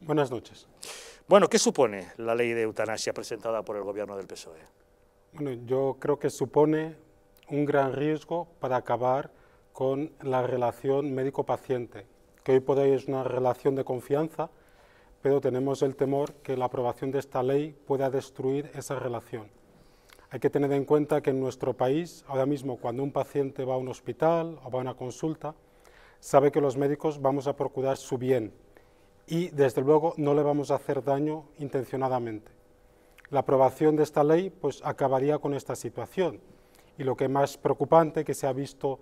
Buenas noches. Bueno, ¿qué supone la ley de eutanasia presentada por el gobierno del PSOE? Bueno, yo creo que supone un gran riesgo para acabar con la relación médico-paciente, que hoy por hoy es una relación de confianza, pero tenemos el temor que la aprobación de esta ley pueda destruir esa relación. Hay que tener en cuenta que en nuestro país, ahora mismo, cuando un paciente va a un hospital o va a una consulta, sabe que los médicos vamos a procurar su bien, y, desde luego, no le vamos a hacer daño intencionadamente. La aprobación de esta ley pues, acabaría con esta situación y lo que más preocupante que se ha visto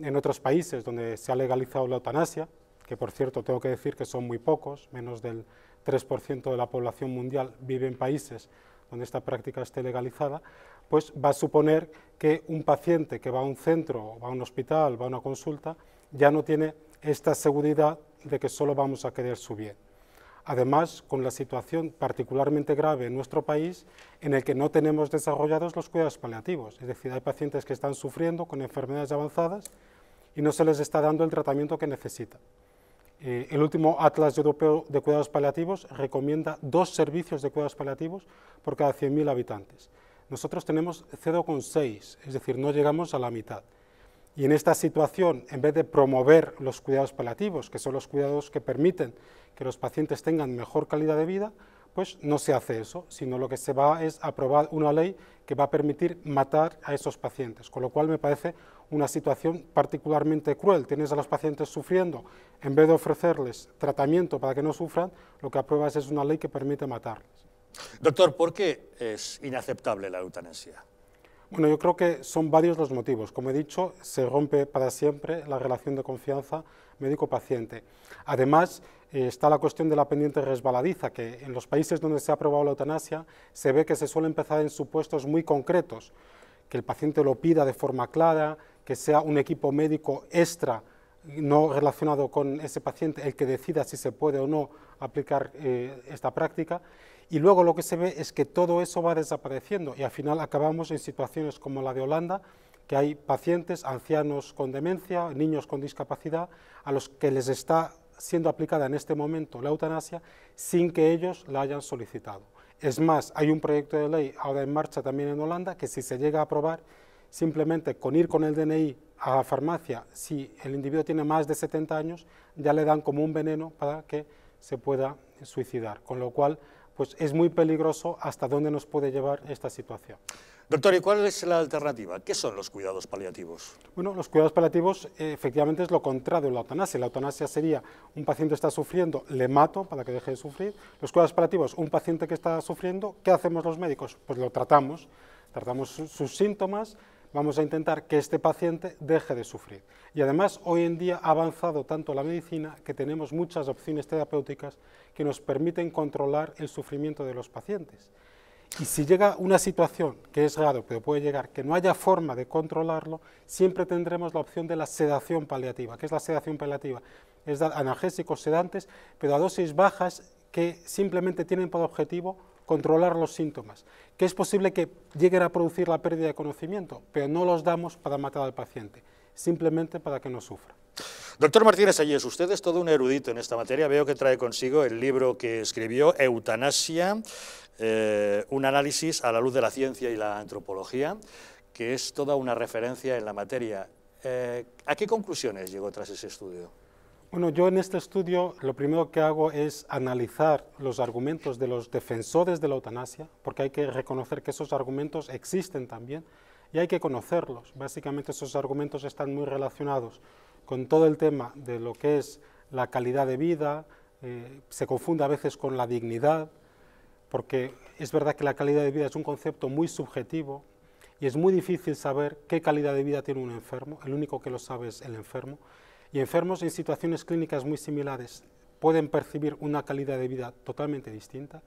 en otros países donde se ha legalizado la eutanasia, que por cierto tengo que decir que son muy pocos, menos del 3% de la población mundial vive en países donde esta práctica esté legalizada, pues va a suponer que un paciente que va a un centro, va a un hospital, va a una consulta, ya no tiene esta seguridad de que solo vamos a querer su bien. Además, con la situación particularmente grave en nuestro país, en el que no tenemos desarrollados los cuidados paliativos, es decir, hay pacientes que están sufriendo con enfermedades avanzadas y no se les está dando el tratamiento que necesitan. Eh, el último Atlas Europeo de Cuidados Paliativos recomienda dos servicios de cuidados paliativos por cada 100.000 habitantes. Nosotros tenemos 0,6, es decir, no llegamos a la mitad. Y en esta situación, en vez de promover los cuidados paliativos, que son los cuidados que permiten que los pacientes tengan mejor calidad de vida, pues no se hace eso, sino lo que se va es aprobar una ley que va a permitir matar a esos pacientes, con lo cual me parece una situación particularmente cruel. Tienes a los pacientes sufriendo, en vez de ofrecerles tratamiento para que no sufran, lo que apruebas es una ley que permite matarles. Doctor, ¿por qué es inaceptable la eutanasia? Bueno, yo creo que son varios los motivos. Como he dicho, se rompe para siempre la relación de confianza médico-paciente. Además, eh, está la cuestión de la pendiente resbaladiza, que en los países donde se ha aprobado la eutanasia se ve que se suele empezar en supuestos muy concretos, que el paciente lo pida de forma clara, que sea un equipo médico extra no relacionado con ese paciente el que decida si se puede o no aplicar eh, esta práctica y luego lo que se ve es que todo eso va desapareciendo y al final acabamos en situaciones como la de Holanda, que hay pacientes, ancianos con demencia, niños con discapacidad, a los que les está siendo aplicada en este momento la eutanasia sin que ellos la hayan solicitado. Es más, hay un proyecto de ley ahora en marcha también en Holanda que si se llega a aprobar, simplemente con ir con el DNI a la farmacia, si el individuo tiene más de 70 años, ya le dan como un veneno para que se pueda suicidar. Con lo cual, pues es muy peligroso hasta dónde nos puede llevar esta situación. Doctor, ¿y cuál es la alternativa? ¿Qué son los cuidados paliativos? Bueno, los cuidados paliativos eh, efectivamente es lo contrario de la eutanasia. La eutanasia sería un paciente está sufriendo, le mato para que deje de sufrir. Los cuidados paliativos, un paciente que está sufriendo, ¿qué hacemos los médicos? Pues lo tratamos, tratamos sus síntomas, vamos a intentar que este paciente deje de sufrir. Y además, hoy en día ha avanzado tanto la medicina que tenemos muchas opciones terapéuticas que nos permiten controlar el sufrimiento de los pacientes. Y si llega una situación, que es raro, pero puede llegar, que no haya forma de controlarlo, siempre tendremos la opción de la sedación paliativa. ¿Qué es la sedación paliativa? Es dar analgésicos sedantes, pero a dosis bajas que simplemente tienen por objetivo controlar los síntomas, que es posible que llegue a producir la pérdida de conocimiento, pero no los damos para matar al paciente, simplemente para que no sufra. Doctor Martínez Ayes, usted es todo un erudito en esta materia. Veo que trae consigo el libro que escribió, Eutanasia, eh, un análisis a la luz de la ciencia y la antropología, que es toda una referencia en la materia. Eh, ¿A qué conclusiones llegó tras ese estudio? Bueno, yo en este estudio lo primero que hago es analizar los argumentos de los defensores de la eutanasia, porque hay que reconocer que esos argumentos existen también y hay que conocerlos. Básicamente esos argumentos están muy relacionados con todo el tema de lo que es la calidad de vida, eh, se confunde a veces con la dignidad, porque es verdad que la calidad de vida es un concepto muy subjetivo y es muy difícil saber qué calidad de vida tiene un enfermo, el único que lo sabe es el enfermo y enfermos en situaciones clínicas muy similares pueden percibir una calidad de vida totalmente distinta,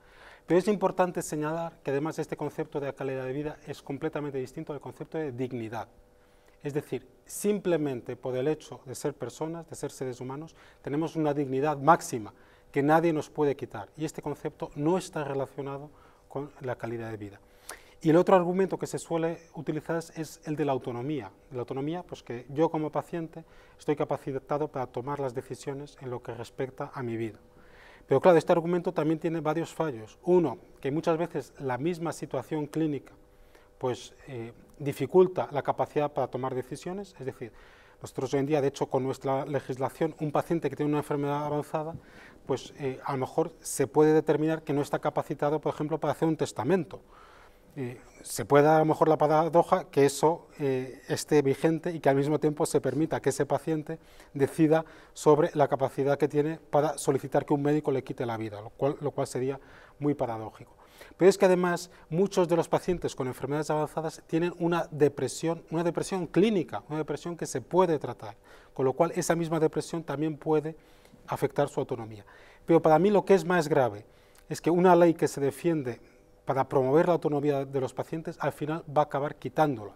pero es importante señalar que además este concepto de calidad de vida es completamente distinto al concepto de dignidad. Es decir, simplemente por el hecho de ser personas, de ser seres humanos, tenemos una dignidad máxima que nadie nos puede quitar y este concepto no está relacionado con la calidad de vida. Y el otro argumento que se suele utilizar es el de la autonomía. La autonomía, pues que yo como paciente estoy capacitado para tomar las decisiones en lo que respecta a mi vida. Pero claro, este argumento también tiene varios fallos. Uno, que muchas veces la misma situación clínica pues eh, dificulta la capacidad para tomar decisiones, es decir, nosotros hoy en día, de hecho, con nuestra legislación, un paciente que tiene una enfermedad avanzada, pues eh, a lo mejor se puede determinar que no está capacitado, por ejemplo, para hacer un testamento, eh, se pueda dar a lo mejor la paradoja que eso eh, esté vigente y que al mismo tiempo se permita que ese paciente decida sobre la capacidad que tiene para solicitar que un médico le quite la vida, lo cual, lo cual sería muy paradójico. Pero es que además muchos de los pacientes con enfermedades avanzadas tienen una depresión, una depresión clínica, una depresión que se puede tratar, con lo cual esa misma depresión también puede afectar su autonomía. Pero para mí lo que es más grave es que una ley que se defiende para promover la autonomía de los pacientes, al final va a acabar quitándola.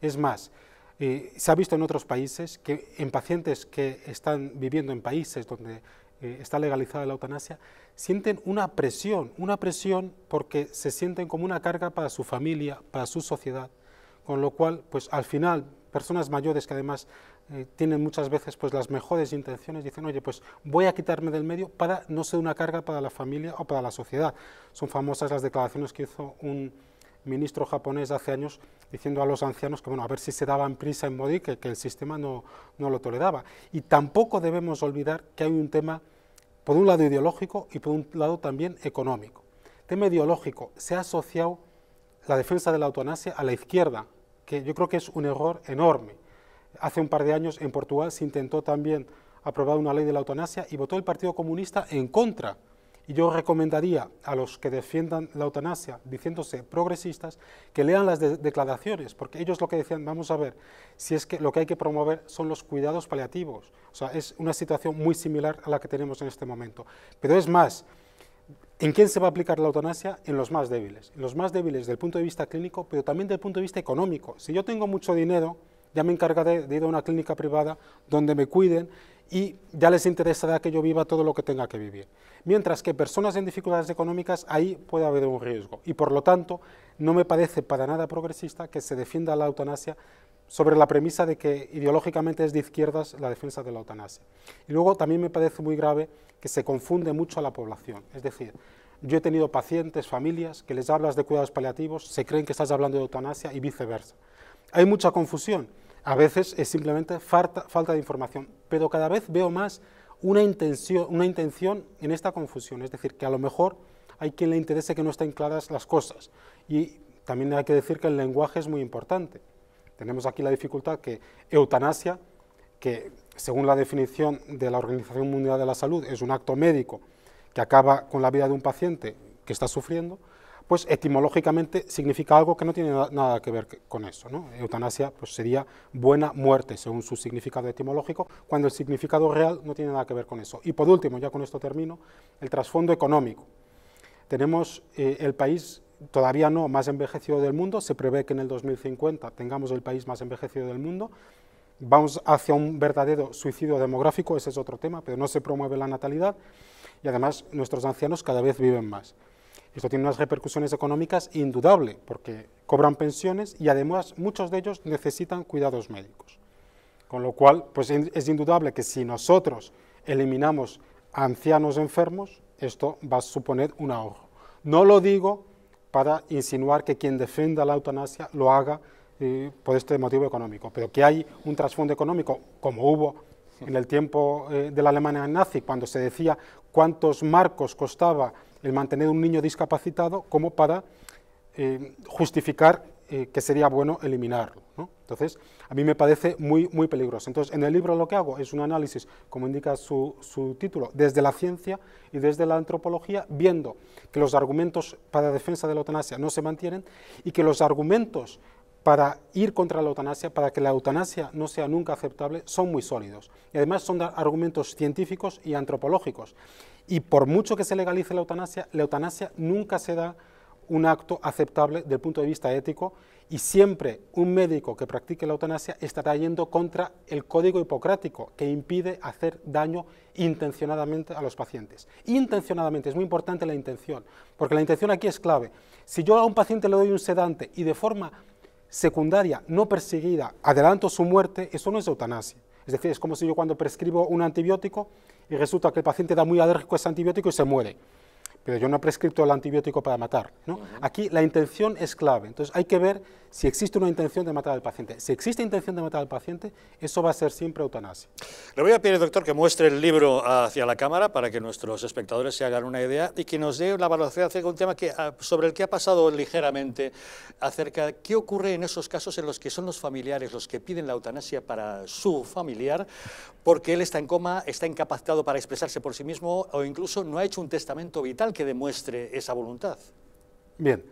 Es más, eh, se ha visto en otros países que en pacientes que están viviendo en países donde eh, está legalizada la eutanasia, sienten una presión, una presión porque se sienten como una carga para su familia, para su sociedad, con lo cual, pues al final, personas mayores que además eh, tienen muchas veces pues las mejores intenciones, dicen, oye, pues voy a quitarme del medio para no ser una carga para la familia o para la sociedad. Son famosas las declaraciones que hizo un ministro japonés hace años diciendo a los ancianos que, bueno, a ver si se daban prisa en morir, que, el sistema no, lo toleraba. Y tampoco debemos olvidar que hay un tema, por un lado ideológico y por un lado también económico. tema ideológico, se ha asociado la defensa de la eutanasia a la izquierda, que yo creo que es un error enorme Hace un par de años en Portugal se intentó también aprobar una ley de la eutanasia y votó el Partido Comunista en contra. Y yo recomendaría a los que defiendan la eutanasia, diciéndose progresistas, que lean las declaraciones, porque ellos lo que decían, vamos a ver, si es que lo que hay que promover son los cuidados paliativos. O sea, es una situación muy similar a la que tenemos en este momento. Pero es más, ¿En quién se va a aplicar la eutanasia? En los más débiles. En los más débiles del punto de vista clínico, pero también del punto de vista económico. Si yo tengo mucho dinero, ya me encargaré de ir a una clínica privada donde me cuiden y ya les interesará que yo viva todo lo que tenga que vivir. Mientras que personas en dificultades económicas, ahí puede haber un riesgo. Y por lo tanto, no me parece para nada progresista que se defienda la eutanasia sobre la premisa de que ideológicamente es de izquierdas la defensa de la eutanasia. Y luego también me parece muy grave que se confunde mucho a la población. Es decir, yo he tenido pacientes, familias, que les hablas de cuidados paliativos, se creen que estás hablando de eutanasia y viceversa. Hay mucha confusión a veces es simplemente falta, de información, pero cada vez veo más una intención, una intención en esta confusión, es decir, que a lo mejor hay quien le interese que no estén claras las cosas. Y también hay que decir que el lenguaje es muy importante. Tenemos aquí la dificultad que eutanasia, que según la definición de la Organización Mundial de la Salud es un acto médico que acaba con la vida de un paciente que está sufriendo, pues etimológicamente significa algo que no tiene nada que ver con eso. Eutanasia pues, sería buena muerte según su significado etimológico, cuando el significado real no tiene nada que ver con eso. Y por último, ya con esto termino, el trasfondo económico. Tenemos eh, el país todavía no más envejecido del mundo, se prevé que en el 2050 tengamos el país más envejecido del mundo, vamos hacia un verdadero suicidio demográfico, ese es otro tema, pero no se promueve la natalidad y además nuestros ancianos cada vez viven más. Esto tiene unas repercusiones económicas indudables, porque cobran pensiones y además muchos de ellos necesitan cuidados médicos. Con lo cual, pues es indudable que si nosotros eliminamos ancianos enfermos, esto va a suponer un ahorro. No lo digo para insinuar que quien defienda la eutanasia lo haga eh, por este motivo económico, pero que hay un trasfondo económico, como hubo en el tiempo eh, de la Alemania nazi, cuando se decía cuántos marcos costaba el mantener un niño discapacitado como para eh, justificar eh, que sería bueno eliminarlo. Entonces, a mí me parece muy, muy peligroso. Entonces, en el libro lo que hago es un análisis, como indica su, su título, desde la ciencia y desde la antropología, viendo que los argumentos para defensa de la eutanasia no se mantienen y que los argumentos para ir contra la eutanasia, para que la eutanasia no sea nunca aceptable, son muy sólidos. Y además son argumentos científicos y antropológicos. Y por mucho que se legalice la eutanasia, la eutanasia nunca se da un acto aceptable desde el punto de vista ético y siempre un médico que practique la eutanasia estará yendo contra el código hipocrático que impide hacer daño intencionadamente a los pacientes. Intencionadamente, es muy importante la intención, porque la intención aquí es clave. Si yo a un paciente le doy un sedante y de forma secundaria no perseguida, adelanto su muerte, eso no es eutanasia. Es decir, es como si yo cuando prescribo un antibiótico y resulta que el paciente da muy alérgico a ese antibiótico y se muere. Pero yo no he prescrito el antibiótico para matar. ¿no? Aquí la intención es clave. Entonces hay que ver si existe una intención de matar al paciente. Si existe intención de matar al paciente, eso va a ser siempre eutanasia. Le voy a pedir, doctor, que muestre el libro hacia la cámara para que nuestros espectadores se hagan una idea y que nos dé la valoración acerca de un tema que, ah, sobre el que ha pasado ligeramente, acerca de qué ocurre en esos casos en los que son los familiares los que piden la eutanasia para su familiar, porque él está en coma, está incapacitado para expresarse por sí mismo o incluso no ha hecho un testamento vital que demuestre esa voluntad. Bien,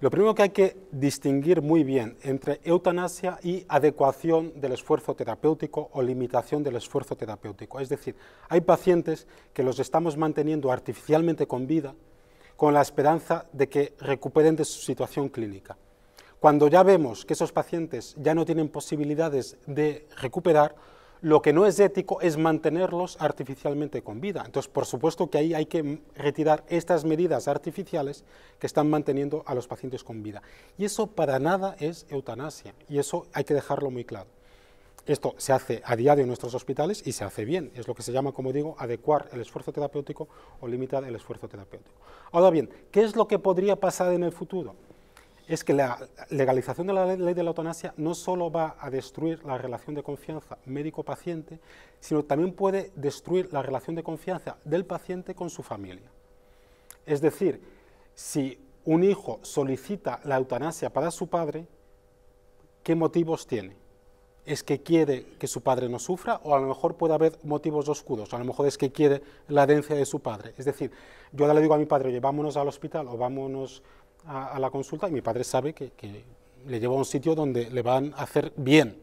lo primero que hay que distinguir muy bien entre eutanasia y adecuación del esfuerzo terapéutico o limitación del esfuerzo terapéutico. Es decir, hay pacientes que los estamos manteniendo artificialmente con vida con la esperanza de que recuperen de su situación clínica. Cuando ya vemos que esos pacientes ya no tienen posibilidades de recuperar, lo que no es ético es mantenerlos artificialmente con vida. Entonces, por supuesto que ahí hay que retirar estas medidas artificiales que están manteniendo a los pacientes con vida. Y eso para nada es eutanasia, y eso hay que dejarlo muy claro. Esto se hace a diario en nuestros hospitales y se hace bien. Es lo que se llama, como digo, adecuar el esfuerzo terapéutico o limitar el esfuerzo terapéutico. Ahora bien, ¿qué es lo que podría pasar en el futuro? es que la legalización de la ley de la eutanasia no solo va a destruir la relación de confianza médico-paciente, sino también puede destruir la relación de confianza del paciente con su familia. Es decir, si un hijo solicita la eutanasia para su padre, ¿qué motivos tiene? ¿Es que quiere que su padre no sufra o a lo mejor puede haber motivos oscuros? A lo mejor es que quiere la herencia de su padre. Es decir, yo ahora le digo a mi padre, llevámonos al hospital o vámonos a, la consulta y mi padre sabe que, que le lleva a un sitio donde le van a hacer bien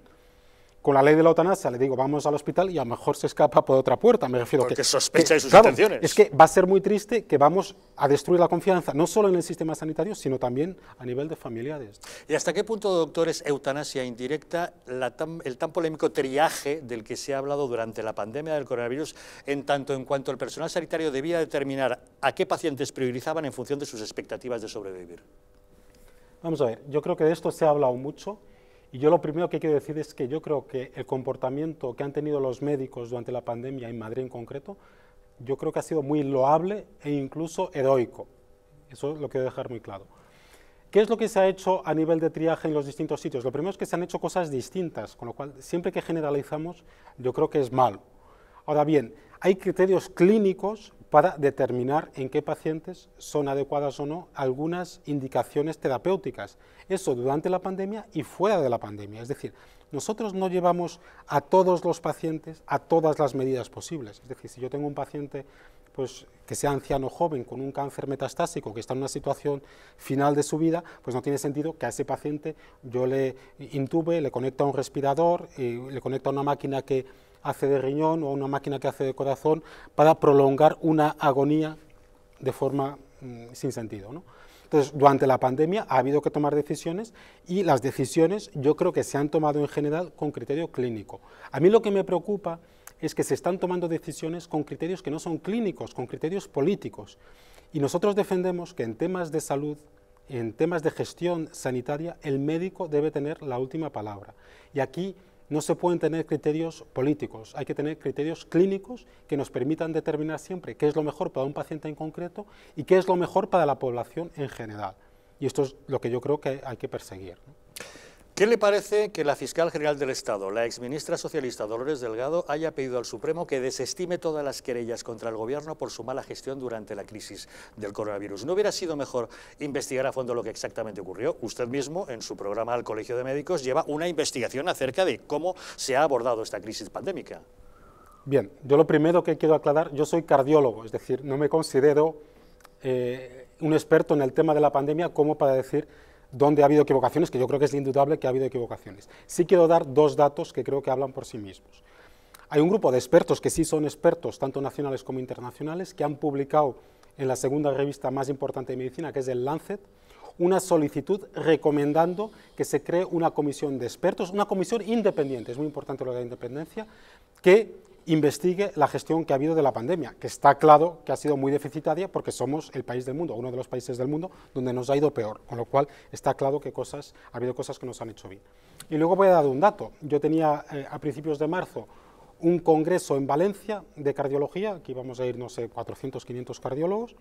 con la ley de la eutanasia le digo vamos al hospital y a lo mejor se escapa por otra puerta, me refiero Porque que, sospecha de sus intenciones. Es que va a ser muy triste que vamos a destruir la confianza, no solo en el sistema sanitario, sino también a nivel de familiares. ¿Y hasta qué punto, doctor, es eutanasia indirecta el tan polémico triaje del que se ha hablado durante la pandemia del coronavirus, en tanto en cuanto el personal sanitario debía determinar a qué pacientes priorizaban en función de sus expectativas de sobrevivir? Vamos a ver, yo creo que de esto se ha hablado mucho y yo lo primero que quiero decir es que yo creo que el comportamiento que han tenido los médicos durante la pandemia, en Madrid en concreto, yo creo que ha sido muy loable e incluso heroico. Eso lo quiero dejar muy claro. ¿Qué es lo que se ha hecho a nivel de triaje en los distintos sitios? Lo primero es que se han hecho cosas distintas, con lo cual siempre que generalizamos yo creo que es malo. Ahora bien, hay criterios clínicos para determinar en qué pacientes son adecuadas o no algunas indicaciones terapéuticas. Eso durante la pandemia y fuera de la pandemia. Es decir, nosotros no llevamos a todos los pacientes a todas las medidas posibles. Es decir, si yo tengo un paciente pues, que sea anciano joven con un cáncer metastásico, que está en una situación final de su vida, pues no tiene sentido que a ese paciente yo le intube, le conecte a un respirador, y eh, le conecte a una máquina que hace de riñón o una máquina que hace de corazón para prolongar una agonía de forma mm, sin sentido. Entonces, durante la pandemia ha habido que tomar decisiones y las decisiones yo creo que se han tomado en general con criterio clínico. A mí lo que me preocupa es que se están tomando decisiones con criterios que no son clínicos, con criterios políticos. Y nosotros defendemos que en temas de salud, en temas de gestión sanitaria, el médico debe tener la última palabra. Y aquí no se pueden tener criterios políticos, hay que tener criterios clínicos que nos permitan determinar siempre qué es lo mejor para un paciente en concreto y qué es lo mejor para la población en general. Y esto es lo que yo creo que hay que perseguir. ¿Qué le parece que la fiscal general del Estado, la exministra socialista Dolores Delgado, haya pedido al Supremo que desestime todas las querellas contra el Gobierno por su mala gestión durante la crisis del coronavirus? ¿No hubiera sido mejor investigar a fondo lo que exactamente ocurrió? Usted mismo, en su programa al Colegio de Médicos, lleva una investigación acerca de cómo se ha abordado esta crisis pandémica. Bien, yo lo primero que quiero aclarar, yo soy cardiólogo, es decir, no me considero eh, un experto en el tema de la pandemia como para decir donde ha habido equivocaciones, que yo creo que es indudable que ha habido equivocaciones. Sí quiero dar dos datos que creo que hablan por sí mismos. Hay un grupo de expertos que sí son expertos, tanto nacionales como internacionales, que han publicado en la segunda revista más importante de medicina, que es el Lancet, una solicitud recomendando que se cree una comisión de expertos, una comisión independiente, es muy importante lo de la independencia, que investigue la gestión que ha habido de la pandemia, que está claro que ha sido muy deficitaria porque somos el país del mundo, uno de los países del mundo donde nos ha ido peor, con lo cual está claro que cosas, ha habido cosas que nos han hecho bien. Y luego voy a dar un dato. Yo tenía eh, a principios de marzo un congreso en Valencia de cardiología, aquí vamos a ir, no sé, 400, 500 cardiólogos.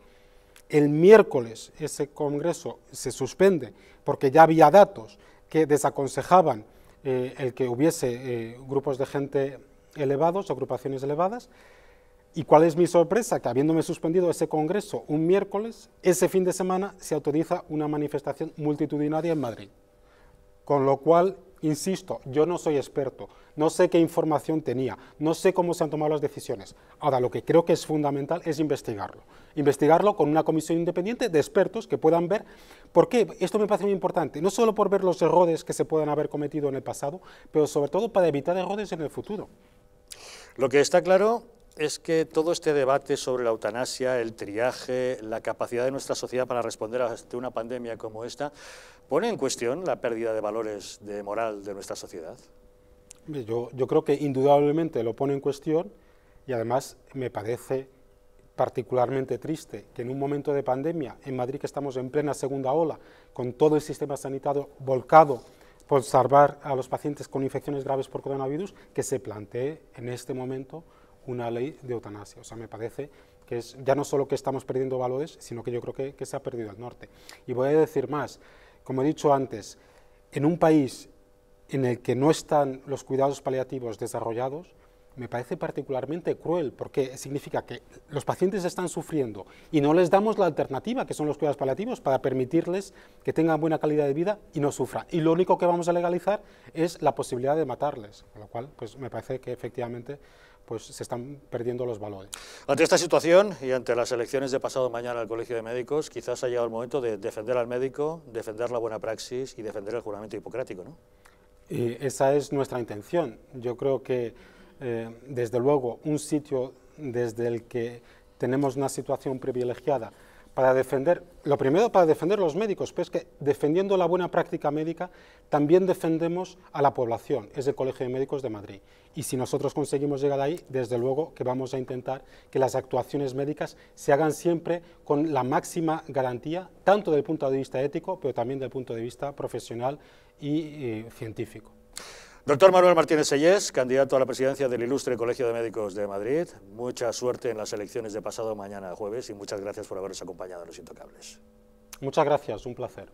El miércoles ese congreso se suspende porque ya había datos que desaconsejaban eh, el que hubiese eh, grupos de gente elevados, agrupaciones elevadas. ¿Y cuál es mi sorpresa? Que habiéndome suspendido ese congreso un miércoles, ese fin de semana se autoriza una manifestación multitudinaria en Madrid. Con lo cual, insisto, yo no soy experto, no sé qué información tenía, no sé cómo se han tomado las decisiones. Ahora, lo que creo que es fundamental es investigarlo. Investigarlo con una comisión independiente de expertos que puedan ver por qué. Esto me parece muy importante, no solo por ver los errores que se puedan haber cometido en el pasado, pero sobre todo para evitar errores en el futuro. Lo que está claro es que todo este debate sobre la eutanasia, el triaje, la capacidad de nuestra sociedad para responder a una pandemia como esta, pone en cuestión la pérdida de valores de moral de nuestra sociedad. Yo, yo creo que indudablemente lo pone en cuestión y además me parece particularmente triste que en un momento de pandemia, en Madrid que estamos en plena segunda ola, con todo el sistema sanitario volcado por salvar a los pacientes con infecciones graves por coronavirus, que se plantee en este momento una ley de eutanasia. O sea, me parece que es ya no solo que estamos perdiendo valores, sino que yo creo que, que se ha perdido el norte. Y voy a decir más, como he dicho antes, en un país en el que no están los cuidados paliativos desarrollados, me parece particularmente cruel porque significa que los pacientes están sufriendo y no les damos la alternativa, que son los cuidados paliativos, para permitirles que tengan buena calidad de vida y no sufran. Y lo único que vamos a legalizar es la posibilidad de matarles, con lo cual pues, me parece que efectivamente pues se están perdiendo los valores. Ante esta situación y ante las elecciones de pasado mañana al Colegio de Médicos, quizás ha llegado el momento de defender al médico, defender la buena praxis y defender el juramento hipocrático, ¿no? Y eh, esa es nuestra intención. Yo creo que eh, desde luego, un sitio desde el que tenemos una situación privilegiada para defender, lo primero para defender los médicos, pero es que defendiendo la buena práctica médica también defendemos a la población, es el Colegio de Médicos de Madrid. Y si nosotros conseguimos llegar ahí, desde luego que vamos a intentar que las actuaciones médicas se hagan siempre con la máxima garantía, tanto del punto de vista ético, pero también del punto de vista profesional y eh, científico. Doctor Manuel Martínez Sellés, candidato a la presidencia del Ilustre Colegio de Médicos de Madrid, mucha suerte en las elecciones de pasado mañana jueves y muchas gracias por habernos acompañado a Los Intocables. Muchas gracias, un placer.